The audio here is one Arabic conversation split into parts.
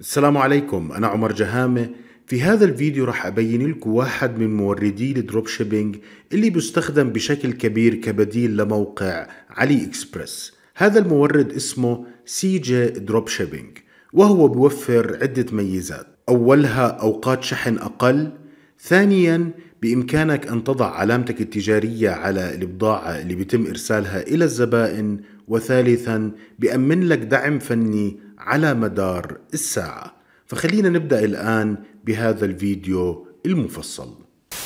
السلام عليكم أنا عمر جهامة في هذا الفيديو راح أبين لكم واحد من موردي الدروب شيبينج اللي بيستخدم بشكل كبير كبديل لموقع علي إكسبرس هذا المورد اسمه سي جي دروب شيبينج وهو بيوفر عدة ميزات أولها أوقات شحن أقل ثانيا بإمكانك أن تضع علامتك التجارية على البضاعة اللي بيتم إرسالها إلى الزبائن وثالثا بأمن لك دعم فني على مدار الساعة فخلينا نبدأ الآن بهذا الفيديو المفصل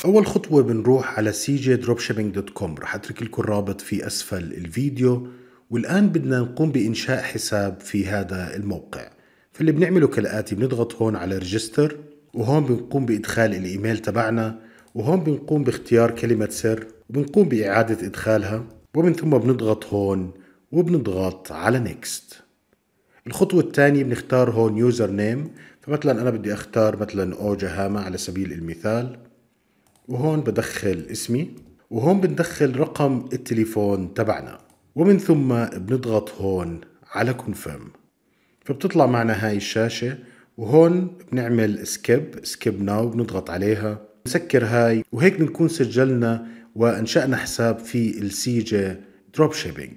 أول خطوة بنروح على cjdropshipping.com رح أترك لكم الرابط في أسفل الفيديو والآن بدنا نقوم بإنشاء حساب في هذا الموقع فاللي بنعمله كالآتي بنضغط هون على ريجستر وهون بنقوم بإدخال الإيميل تبعنا وهون بنقوم باختيار كلمة سر وبنقوم بإعادة إدخالها ومن ثم بنضغط هون وبنضغط على نيكست الخطوة الثانية بنختار هون يوزر نيم فمثلا أنا بدي أختار مثلا أوجا هاما على سبيل المثال وهون بدخل اسمي وهون بندخل رقم التليفون تبعنا ومن ثم بنضغط هون على كونفيرم فبتطلع معنا هاي الشاشة وهون بنعمل سكيب سكيب ناو بنضغط عليها بنسكر هاي وهيك بنكون سجلنا وانشأنا حساب في السيجة دروب شيبينج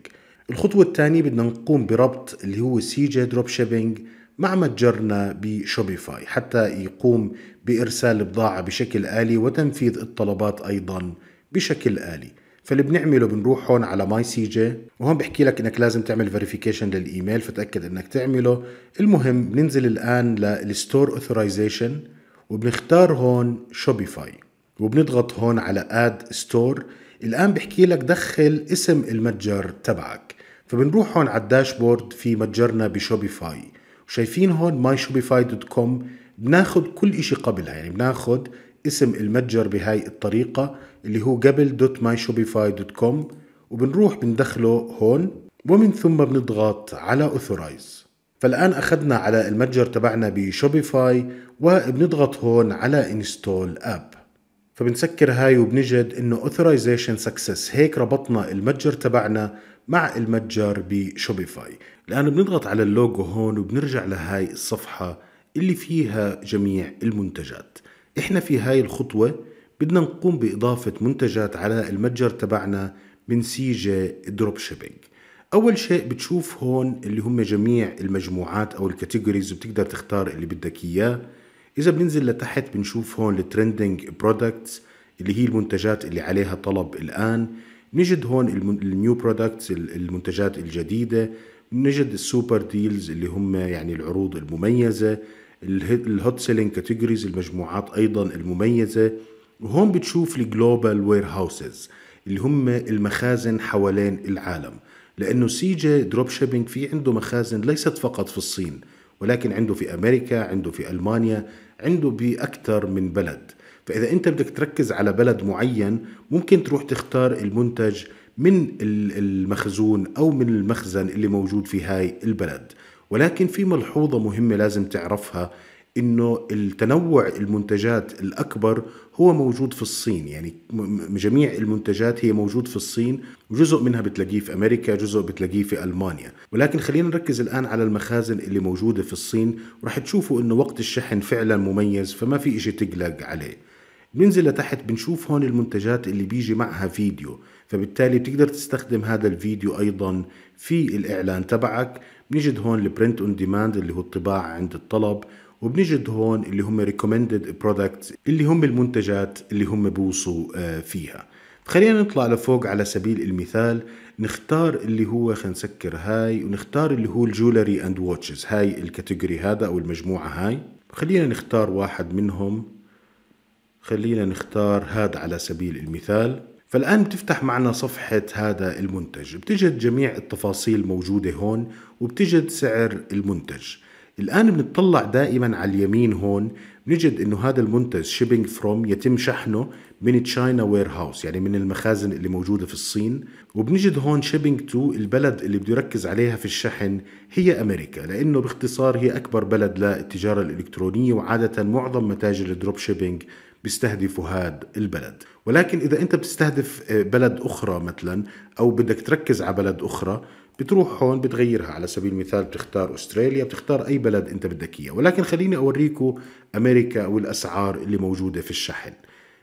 الخطوة الثانية بدنا نقوم بربط اللي هو سي جي دروب شيبينج مع متجرنا بشوبيفاي حتى يقوم بإرسال البضاعة بشكل آلي وتنفيذ الطلبات أيضا بشكل آلي فاللي بنعمله بنروح هون على ماي سي جي وهون بحكي لك انك لازم تعمل فيريفيكيشن للايميل فتاكد انك تعمله المهم بننزل الان للستور اوثرايزيشن وبنختار هون شوبيفاي وبنضغط هون على اد ستور الان بحكي لك دخل اسم المتجر تبعك فبنروح هون على الداشبورد في متجرنا بشوبيفاي وشايفين هون ماي شوبيفاي دوت كوم بناخد كل إشي قبلها يعني بناخد اسم المتجر بهاي الطريقة اللي هو قبل دوت ماي شوبيفاي دوت كوم وبنروح بندخله هون ومن ثم بنضغط على اوثورايز فالآن أخذنا على المتجر تبعنا بشوبيفاي وبنضغط هون على انستول اب فبنسكر هاي وبنجد انه authorization success هيك ربطنا المتجر تبعنا مع المتجر بشوبيفاي الان بنضغط على اللوجو هون وبنرجع لهاي الصفحة اللي فيها جميع المنتجات احنا في هاي الخطوة بدنا نقوم بإضافة منتجات على المتجر تبعنا بنسيجة دروب شيبينج أول شيء بتشوف هون اللي هم جميع المجموعات أو الكاتيجوريز وبتقدر تختار اللي بدك إياه اذا بننزل لتحت بنشوف هون الترندنج برودكتس اللي هي المنتجات اللي عليها طلب الان نجد هون النيو برودكتس المنتجات الجديده نجد السوبر ديلز اللي هم يعني العروض المميزه الهوت سيلينج كاتيجوريز المجموعات ايضا المميزه وهون بتشوف الجلوبال وير هاوسز اللي هم المخازن حوالين العالم لانه سي جي دروب شيبينج في عنده مخازن ليست فقط في الصين ولكن عنده في امريكا عنده في المانيا عنده بأكثر من بلد فإذا أنت بدك تركز على بلد معين ممكن تروح تختار المنتج من المخزون أو من المخزن اللي موجود في هاي البلد ولكن في ملحوظة مهمة لازم تعرفها انه التنوع المنتجات الاكبر هو موجود في الصين يعني جميع المنتجات هي موجود في الصين وجزء منها بتلاقيه في امريكا جزء بتلاقيه في المانيا ولكن خلينا نركز الان على المخازن اللي موجوده في الصين وراح تشوفوا انه وقت الشحن فعلا مميز فما في اشي تقلق عليه بننزل لتحت بنشوف هون المنتجات اللي بيجي معها فيديو فبالتالي بتقدر تستخدم هذا الفيديو ايضا في الاعلان تبعك بنجد هون البرنت اون ديماند اللي هو الطباعه عند الطلب وبنجد هون اللي هم ريكومندد برودكت اللي هم المنتجات اللي هم بوصوا آه، فيها خلينا نطلع لفوق على سبيل المثال نختار اللي هو خلينا نسكر هاي ونختار اللي هو الجولري اند واتشز هاي الكاتيجوري هذا او المجموعه هاي خلينا نختار واحد منهم خلينا نختار هذا على سبيل المثال فالآن بتفتح معنا صفحة هذا المنتج بتجد جميع التفاصيل موجودة هون وبتجد سعر المنتج الآن بنطلع دائما على اليمين هون بنجد انه هذا المنتج شيبينج فروم يتم شحنه من تشاينا وير هاوس يعني من المخازن اللي موجوده في الصين وبنجد هون شيبينج تو البلد اللي بده يركز عليها في الشحن هي امريكا لانه باختصار هي اكبر بلد للتجاره الالكترونيه وعاده معظم متاجر الدروب شيبينج بيستهدفوا هذا البلد ولكن اذا انت بتستهدف آه، بلد اخرى مثلا او بدك تركز على بلد اخرى بتروح هون بتغيرها على سبيل المثال بتختار استراليا بتختار اي بلد انت بدك اياه ولكن خليني اوريكم امريكا والاسعار اللي موجوده في الشحن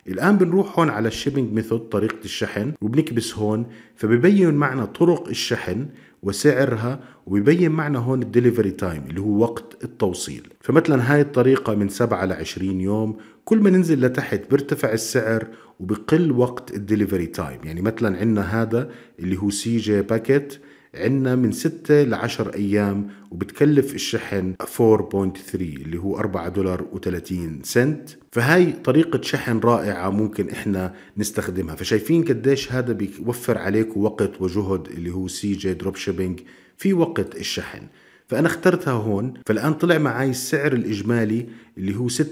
الان بنروح هون على الشيبنج ميثود طريقه الشحن وبنكبس هون فببين معنا طرق الشحن وسعرها وبيبين معنا هون الدليفري تايم اللي هو وقت التوصيل فمثلا هاي الطريقه من 7 ل 20 يوم كل ما ننزل لتحت بيرتفع السعر وبقل وقت الدليفري تايم يعني مثلا عندنا هذا اللي هو سي جي باكيت عندنا من 6 ل 10 ايام وبتكلف الشحن 4.3 اللي هو 4 دولار و30 سنت فهاي طريقة شحن رائعة ممكن احنا نستخدمها فشايفين قديش هذا بيوفر عليك وقت وجهد اللي هو سي جي دروب شيبينج في وقت الشحن فأنا اخترتها هون فالآن طلع معي السعر الإجمالي اللي هو 6.93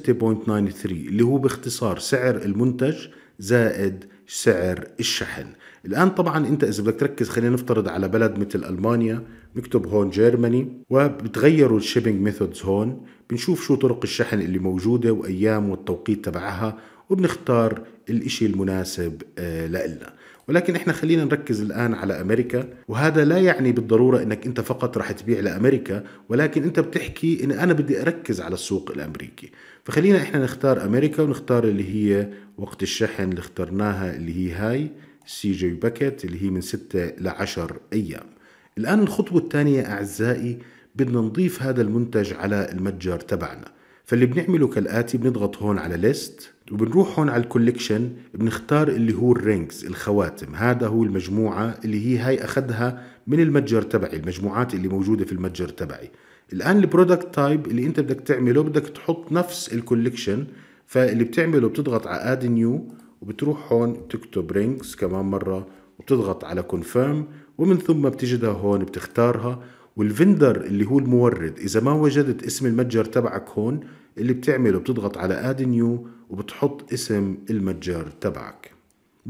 اللي هو باختصار سعر المنتج زائد سعر الشحن الآن طبعا أنت إذا بدك تركز خلينا نفترض على بلد مثل ألمانيا نكتب هون جيرماني وبتغيروا الشيبنج ميثودز هون بنشوف شو طرق الشحن اللي موجودة وأيام والتوقيت تبعها وبنختار الإشي المناسب آه، لإلنا ولكن احنا خلينا نركز الان على امريكا وهذا لا يعني بالضروره انك انت فقط رح تبيع لامريكا ولكن انت بتحكي ان انا بدي اركز على السوق الامريكي فخلينا احنا نختار امريكا ونختار اللي هي وقت الشحن اللي اخترناها اللي هي هاي سي جي باكيت اللي هي من 6 ل 10 ايام الان الخطوه الثانيه اعزائي بدنا نضيف هذا المنتج على المتجر تبعنا فاللي بنعمله كالاتي بنضغط هون على ليست وبنروح هون على الكوليكشن بنختار اللي هو الرينجز الخواتم هذا هو المجموعه اللي هي هاي اخذها من المتجر تبعي المجموعات اللي موجوده في المتجر تبعي الان البرودكت تايب اللي انت بدك تعمله بدك تحط نفس الكوليكشن فاللي بتعمله بتضغط على اد نيو وبتروح هون بتكتب رينجز كمان مرة وبتضغط على كونفيرم ومن ثم بتجدها هون بتختارها والفندر اللي هو المورد إذا ما وجدت اسم المتجر تبعك هون اللي بتعمله بتضغط على اد نيو وبتحط اسم المتجر تبعك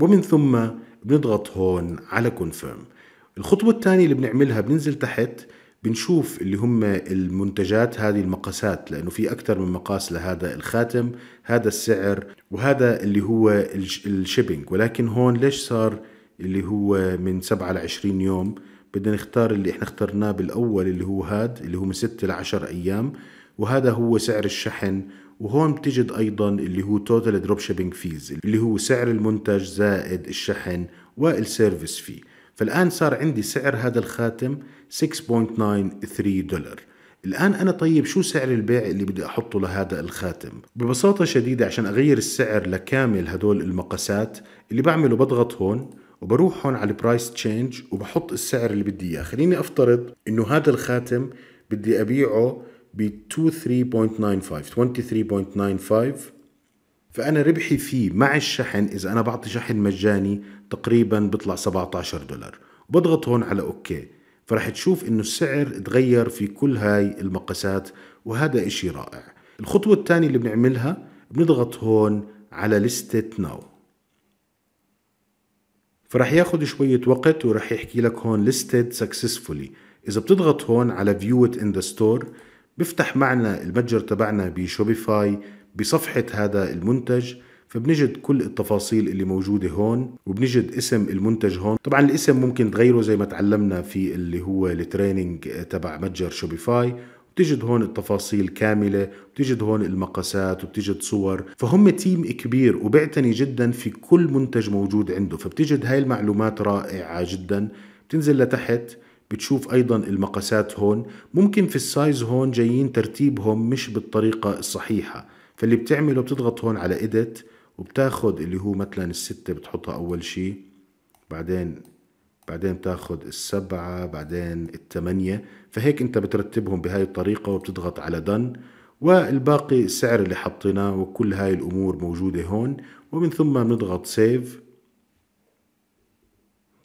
ومن ثم بنضغط هون على كونفيرم الخطوة الثانية اللي بنعملها بننزل تحت بنشوف اللي هم المنتجات هذه المقاسات لأنه في أكثر من مقاس لهذا الخاتم هذا السعر وهذا اللي هو الشيبينج ولكن هون ليش صار اللي هو من 7 ل 20 يوم بدنا نختار اللي احنا اخترناه بالأول اللي هو هاد اللي هو من 6 ل 10 أيام وهذا هو سعر الشحن وهون بتجد ايضا اللي هو توتال دروب شيبينج فيز اللي هو سعر المنتج زائد الشحن والسيرفيس فيه فالآن صار عندي سعر هذا الخاتم 6.93 دولار الآن أنا طيب شو سعر البيع اللي بدي أحطه لهذا الخاتم؟ ببساطة شديدة عشان أغير السعر لكامل هدول المقاسات اللي بعمله بضغط هون وبروح هون على البرايس تشينج وبحط السعر اللي بدي إياه خليني أفترض إنه هذا الخاتم بدي أبيعه ب 23.95 23.95 فأنا ربحي فيه مع الشحن إذا أنا بعطي شحن مجاني تقريبا بيطلع 17 دولار وبضغط هون على أوكي فرح تشوف إنه السعر تغير في كل هاي المقاسات وهذا إشي رائع الخطوة الثانية اللي بنعملها بنضغط هون على لستة ناو فرح ياخد شوية وقت ورح يحكي لك هون listed successfully إذا بتضغط هون على view it in the store بفتح معنا المتجر تبعنا بشوبيفاي بصفحة هذا المنتج فبنجد كل التفاصيل اللي موجودة هون وبنجد اسم المنتج هون طبعا الاسم ممكن تغيره زي ما تعلمنا في اللي هو التريننج تبع متجر شوبيفاي بتجد هون التفاصيل كاملة بتجد هون المقاسات وبتجد صور فهم تيم كبير وبيعتني جدا في كل منتج موجود عنده فبتجد هاي المعلومات رائعة جدا بتنزل لتحت بتشوف ايضا المقاسات هون ممكن في السايز هون جايين ترتيبهم مش بالطريقة الصحيحة فاللي بتعمله بتضغط هون على ايديت وبتاخد اللي هو مثلا الستة بتحطها اول شيء بعدين بعدين بتاخد السبعة بعدين الثمانية فهيك انت بترتبهم بهاي الطريقة وبتضغط على دن والباقي السعر اللي حطيناه وكل هاي الامور موجودة هون ومن ثم بنضغط سيف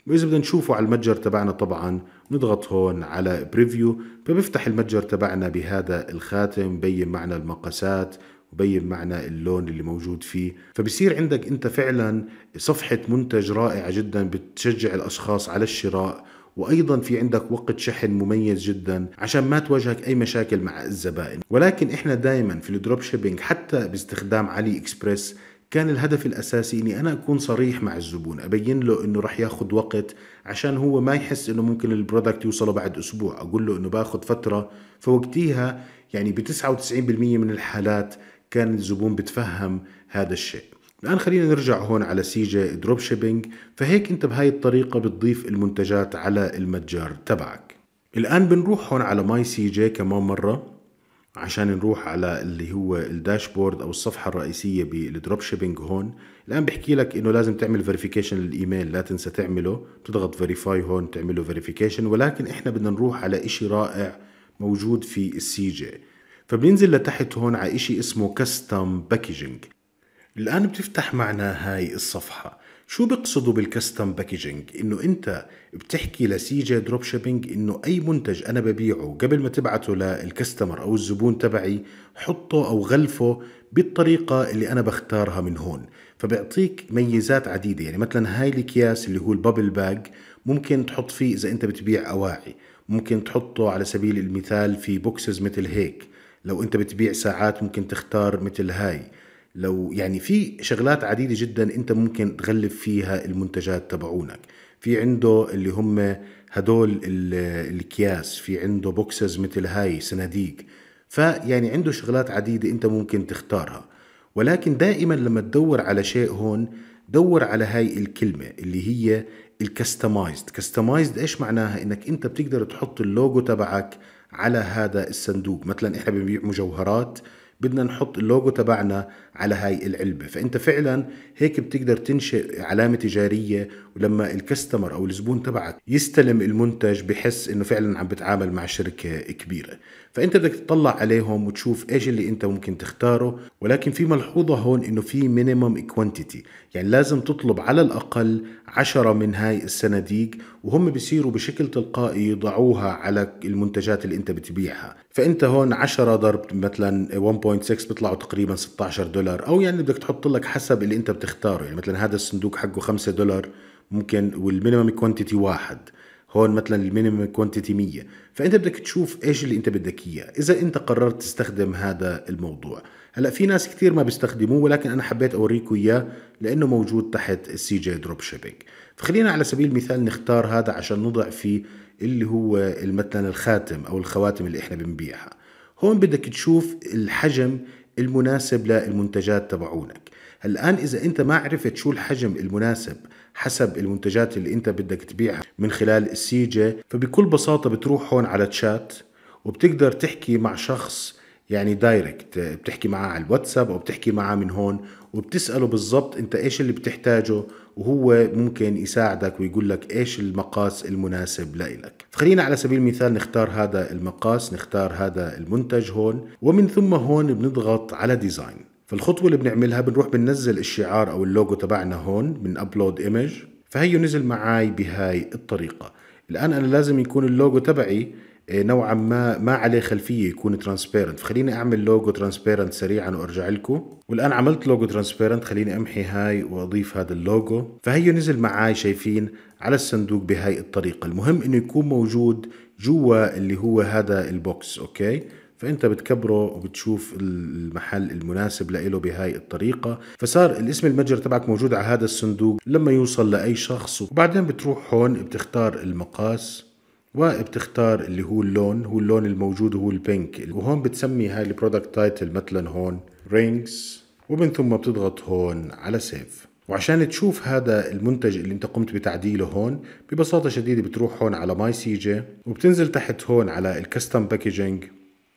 وإذا بدنا نشوفه على المتجر تبعنا طبعا نضغط هون على بريفيو فبيفتح المتجر تبعنا بهذا الخاتم بين معنا المقاسات وبين معنى اللون اللي موجود فيه فبصير عندك انت فعلا صفحة منتج رائعة جدا بتشجع الاشخاص على الشراء وايضا في عندك وقت شحن مميز جدا عشان ما تواجهك اي مشاكل مع الزبائن ولكن احنا دائما في الدروب شيبينج حتى باستخدام علي اكسبرس كان الهدف الاساسي اني انا اكون صريح مع الزبون ابين له انه رح ياخذ وقت عشان هو ما يحس انه ممكن البرودكت يوصله بعد اسبوع اقول له انه باخذ فتره فوقتيها يعني ب 99% من الحالات كان الزبون بتفهم هذا الشيء الآن خلينا نرجع هون على سي جي دروب شيبينج فهيك أنت بهاي الطريقة بتضيف المنتجات على المتجر تبعك الآن بنروح هون على ماي سي جي كمان مرة عشان نروح على اللي هو الداشبورد او الصفحه الرئيسيه بالدروب شيبينج هون الان بحكي لك انه لازم تعمل فيريفيكيشن للايميل لا تنسى تعمله بتضغط فيريفاي هون تعمله فيريفيكيشن ولكن احنا بدنا نروح على إشي رائع موجود في السي جي فبننزل لتحت هون على شيء اسمه كاستم باكجينج الآن بتفتح معنا هاي الصفحة شو بقصدوا بالكاستم باكجينج انه انت بتحكي لسي جي دروب شيبينج انه اي منتج انا ببيعه قبل ما تبعته للكستمر او الزبون تبعي حطه او غلفه بالطريقه اللي انا بختارها من هون فبيعطيك ميزات عديده يعني مثلا هاي الاكياس اللي هو البابل باج ممكن تحط فيه اذا انت بتبيع اواعي ممكن تحطه على سبيل المثال في بوكسز مثل هيك لو انت بتبيع ساعات ممكن تختار مثل هاي لو يعني في شغلات عديده جدا انت ممكن تغلب فيها المنتجات تبعونك في عنده اللي هم هدول الاكياس في عنده بوكسز مثل هاي صناديق فيعني عنده شغلات عديده انت ممكن تختارها ولكن دائما لما تدور على شيء هون دور على هاي الكلمة اللي هي الكستمايزد كستمايزد ايش معناها انك انت بتقدر تحط اللوجو تبعك على هذا الصندوق مثلا احنا بنبيع مجوهرات بدنا نحط اللوجو تبعنا على هاي العلبة فأنت فعلا هيك بتقدر تنشئ علامة تجارية ولما الكستمر أو الزبون تبعك يستلم المنتج بحس أنه فعلا عم بتعامل مع شركة كبيرة فأنت بدك تطلع عليهم وتشوف إيش اللي أنت ممكن تختاره ولكن في ملحوظة هون أنه في مينيمم كوانتيتي يعني لازم تطلب على الأقل عشرة من هاي الصناديق وهم بيصيروا بشكل تلقائي يضعوها على المنتجات اللي أنت بتبيعها فانت هون 10 ضرب مثلا 1.6 بيطلعوا تقريبا 16 دولار او يعني بدك تحط لك حسب اللي انت بتختاره يعني مثلا هذا الصندوق حقه 5 دولار ممكن والمينيمم كوانتيتي واحد هون مثلا المينيمم كوانتيتي 100 فانت بدك تشوف ايش اللي انت بدك اياه اذا انت قررت تستخدم هذا الموضوع هلا في ناس كثير ما بيستخدموه ولكن انا حبيت اوريكم اياه لانه موجود تحت السي جي دروب شيبينج فخلينا على سبيل المثال نختار هذا عشان نضع فيه اللي هو مثلا الخاتم او الخواتم اللي احنا بنبيعها هون بدك تشوف الحجم المناسب للمنتجات تبعونك الآن إذا أنت ما عرفت شو الحجم المناسب حسب المنتجات اللي أنت بدك تبيعها من خلال السيجة فبكل بساطة بتروح هون على تشات وبتقدر تحكي مع شخص يعني دايركت آه، بتحكي معاه على الواتساب او بتحكي معاه من هون وبتساله بالضبط انت ايش اللي بتحتاجه وهو ممكن يساعدك ويقول لك ايش المقاس المناسب لإلك خلينا على سبيل المثال نختار هذا المقاس نختار هذا المنتج هون ومن ثم هون بنضغط على ديزاين فالخطوة اللي بنعملها بنروح بننزل الشعار او اللوجو تبعنا هون من ابلود ايمج فهيو نزل معاي بهاي الطريقة الان انا لازم يكون اللوجو تبعي إيه، نوعا ما ما عليه خلفيه يكون ترانسبيرنت فخليني اعمل لوجو ترانسبيرنت سريعا وارجع لكم والان عملت لوجو ترانسبيرنت خليني امحي هاي واضيف هذا اللوجو فهيو نزل معاي شايفين على الصندوق بهاي الطريقه المهم انه يكون موجود جوا اللي هو هذا البوكس اوكي فانت بتكبره وبتشوف المحل المناسب له بهاي الطريقه فصار الاسم المتجر تبعك موجود على هذا الصندوق لما يوصل لاي شخص وبعدين بتروح هون بتختار المقاس وبتختار اللي هو اللون هو اللون الموجود هو البينك وهون بتسمي هاي البرودكت تايتل مثلا هون رينجز ومن ثم بتضغط هون على سيف وعشان تشوف هذا المنتج اللي انت قمت بتعديله هون ببساطة شديدة بتروح هون على ماي سي جي وبتنزل تحت هون على الكستم باكجينج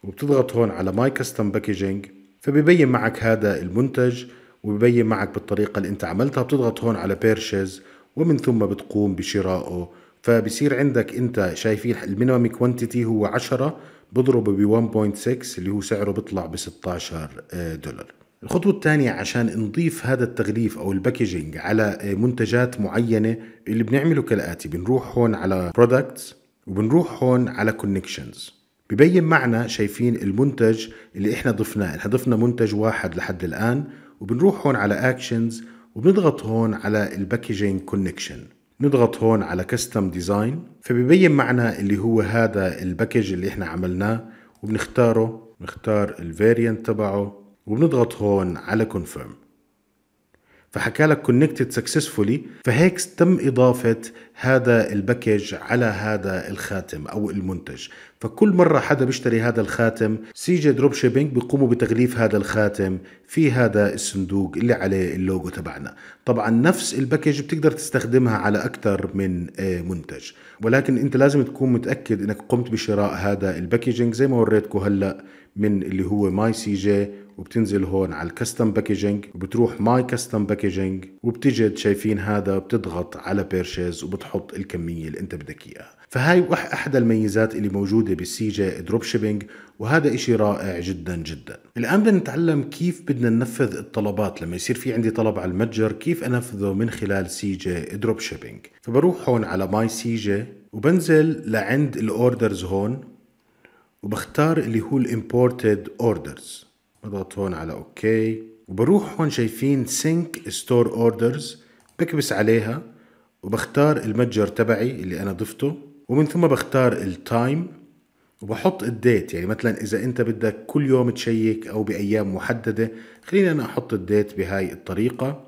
وبتضغط هون على ماي كستم باكجينج فبيبين معك هذا المنتج وبيبين معك بالطريقة اللي انت عملتها بتضغط هون على بيرشز ومن ثم بتقوم بشرائه فبصير عندك انت شايفين إيه؟ المينيمم كوانتيتي هو 10 بضربه ب 1.6 اللي هو سعره بيطلع ب 16 آه، دولار الخطوة الثانية عشان نضيف هذا التغليف أو الباكجينج على آه، منتجات معينة اللي بنعمله كالآتي بنروح هون على برودكتس وبنروح هون على كونكشنز ببين معنا شايفين المنتج اللي احنا ضفناه احنا ضفنا منتج واحد لحد الآن وبنروح هون على اكشنز وبنضغط هون على الباكجينج كونكشن نضغط هون على كستم ديزاين فبيبين معنا اللي هو هذا الباكج اللي احنا عملناه وبنختاره نختار الفاريانت تبعه وبنضغط هون على كونفيرم فحكى لك كونكتد سكسسفولي فهيك تم اضافه هذا الباكج على هذا الخاتم او المنتج فكل مره حدا بيشتري هذا الخاتم سي جي دروب شيبينج بيقوموا بتغليف هذا الخاتم في هذا الصندوق اللي عليه اللوجو تبعنا طبعا نفس الباكج بتقدر تستخدمها على اكثر من آه، منتج ولكن انت لازم تكون متاكد انك قمت بشراء هذا الباكجينج زي ما وريتكم هلا من اللي هو ماي سي جي وبتنزل هون على الكستم باكجينج وبتروح ماي كستم باكجينج وبتجد شايفين هذا بتضغط على بيرشيز وبتحط الكميه اللي انت بدك اياها فهاي احدى الميزات اللي موجوده بالسي جي دروب شيبينج وهذا إشي رائع جدا جدا الآن بدنا نتعلم كيف بدنا ننفذ الطلبات لما يصير في عندي طلب على المتجر كيف أنفذه من خلال سي جي دروب شيبينج فبروح هون على ماي سي جي وبنزل لعند الأوردرز هون وبختار اللي هو الامبورتد اوردرز بضغط هون على اوكي وبروح هون شايفين سينك ستور اوردرز بكبس عليها وبختار المتجر تبعي اللي انا ضفته ومن ثم بختار التايم وبحط الديت يعني مثلا اذا انت بدك كل يوم تشيك او بايام محدده خليني انا احط الديت بهاي الطريقه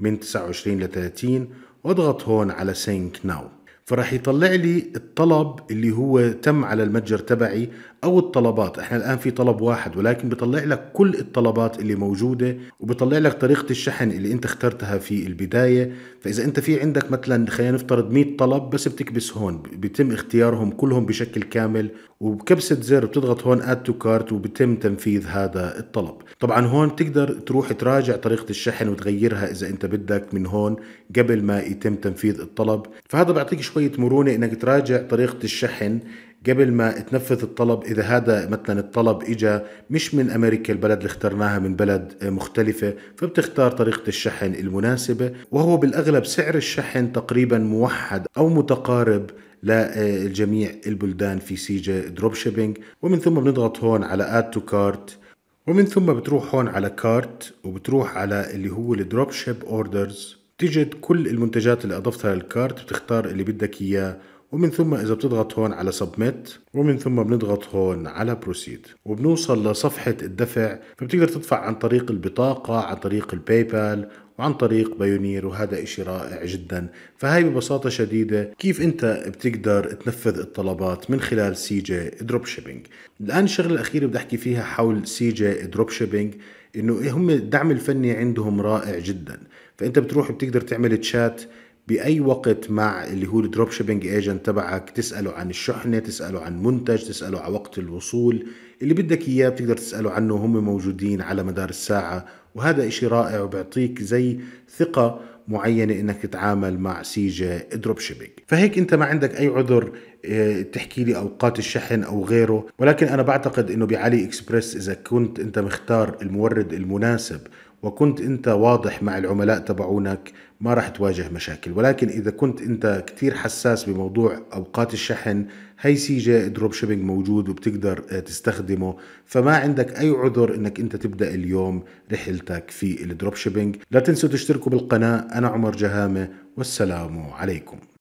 من 29 ل 30 واضغط هون على سينك ناو فراح يطلع لي الطلب اللي هو تم على المتجر تبعي او الطلبات احنا الان في طلب واحد ولكن بيطلع لك كل الطلبات اللي موجوده وبيطلع لك طريقه الشحن اللي انت اخترتها في البدايه فاذا انت في عندك مثلا خلينا نفترض 100 طلب بس بتكبس هون بيتم اختيارهم كلهم بشكل كامل وبكبسه زر بتضغط هون اد تو كارت وبتم تنفيذ هذا الطلب طبعا هون بتقدر تروح تراجع طريقه الشحن وتغيرها اذا انت بدك من هون قبل ما يتم تنفيذ الطلب فهذا بيعطيك شويه مرونه انك تراجع طريقه الشحن قبل ما تنفذ الطلب اذا هذا مثلا الطلب اجى مش من امريكا البلد اللي اخترناها من بلد مختلفه فبتختار طريقه الشحن المناسبه وهو بالاغلب سعر الشحن تقريبا موحد او متقارب لجميع البلدان في سيجا دروب شيبينج ومن ثم بنضغط هون على اد تو كارت ومن ثم بتروح هون على كارت وبتروح على اللي هو الدروب شيب اوردرز تجد كل المنتجات اللي اضفتها للكارت بتختار اللي بدك اياه ومن ثم إذا بتضغط هون على سبميت ومن ثم بنضغط هون على بروسيد وبنوصل لصفحة الدفع فبتقدر تدفع عن طريق البطاقة عن طريق الباي بال وعن طريق بايونير وهذا اشي رائع جدا فهي ببساطة شديدة كيف انت بتقدر تنفذ الطلبات من خلال سي جي دروب شيبينج الان الشغلة الاخيرة بدي احكي فيها حول سي جي دروب شيبينج انه إيه هم الدعم الفني عندهم رائع جدا فانت بتروح بتقدر تعمل تشات باي وقت مع اللي هو الدروب شيبينج ايجنت تبعك تساله عن الشحنه تساله عن منتج تساله عن وقت الوصول اللي بدك اياه بتقدر تساله عنه هم موجودين على مدار الساعه وهذا إشي رائع وبيعطيك زي ثقه معينة انك تتعامل مع سيجة دروب شيبينج فهيك انت ما عندك اي عذر آه، تحكي لي اوقات الشحن او غيره ولكن انا بعتقد انه بعلي اكسبرس اذا كنت انت مختار المورد المناسب وكنت انت واضح مع العملاء تبعونك ما راح تواجه مشاكل ولكن إذا كنت أنت كتير حساس بموضوع أوقات الشحن هي جي دروب شيبينج موجود وبتقدر آه، تستخدمه فما عندك أي عذر أنك أنت تبدأ اليوم رحلتك في الدروب شيبينج لا تنسوا تشتركوا بالقناة أنا عمر جهامة والسلام عليكم